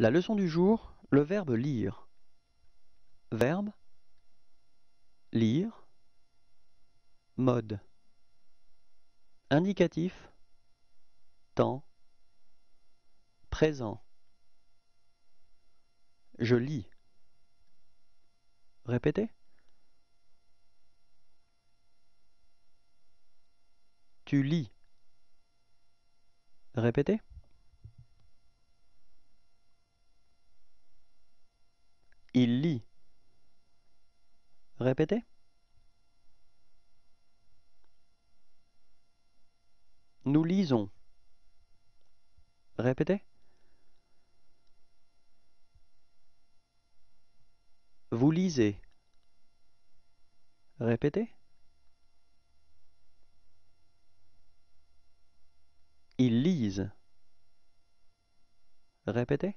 La leçon du jour, le verbe lire. Verbe lire mode indicatif temps présent Je lis. Répétez. Tu lis. Répétez. Répétez. Nous lisons. Répétez. Vous lisez. Répétez. Ils lisent. Répétez.